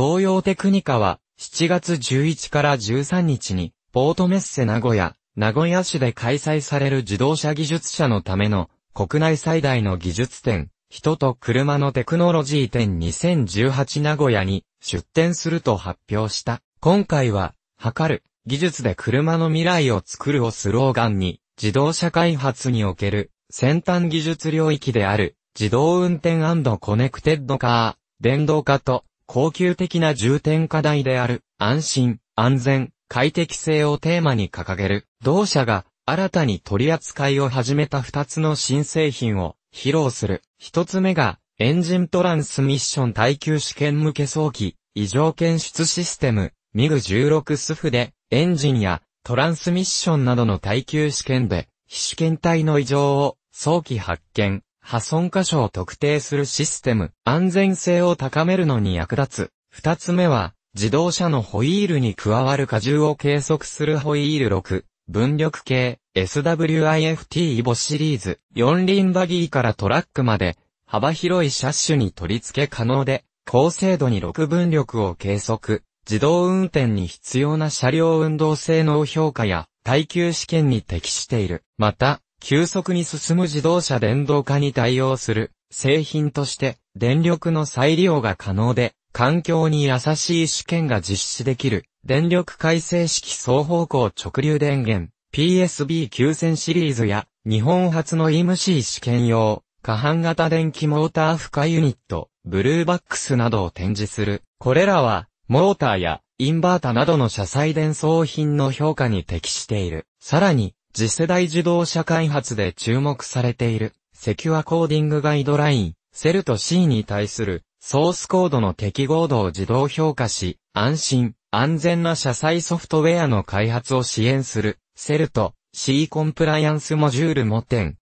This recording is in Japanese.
東洋テクニカは、7月11から13日に、ポートメッセ名古屋、名古屋市で開催される自動車技術者のための、国内最大の技術展、人と車のテクノロジー展2018名古屋に出展すると発表した。今回は、測る、技術で車の未来を作るをスローガンに、自動車開発における先端技術領域である自動運転コネクテッドカー、電動化と高級的な重点課題である、安心、安全、快適性をテーマに掲げる、同社が新たに取り扱いを始めた二つの新製品を披露する。一つ目が、エンジントランスミッション耐久試験向け早期、異常検出システム、MIG16 スフで、エンジンやトランスミッションなどの耐久試験で、非試験体の異常を早期発見、破損箇所を特定するシステム、安全性を高めるのに役立つ。二つ目は、自動車のホイールに加わる荷重を計測するホイール6、分力系、SWIFT イボシリーズ、四輪バギーからトラックまで、幅広い車種に取り付け可能で、高精度に6分力を計測、自動運転に必要な車両運動性能評価や、耐久試験に適している。また、急速に進む自動車電動化に対応する製品として電力の再利用が可能で環境に優しい試験が実施できる電力回生式双方向直流電源 PSB9000 シリーズや日本初の EMC 試験用可搬型電気モーター負荷ユニットブルーバックスなどを展示する。これらはモーターやインバータなどの車載電装品の評価に適している。さらに、次世代自動車開発で注目されている、セキュアコーディングガイドライン、セルと C に対する、ソースコードの適合度を自動評価し、安心、安全な車載ソフトウェアの開発を支援する、セルと C コンプライアンスモジュールも点、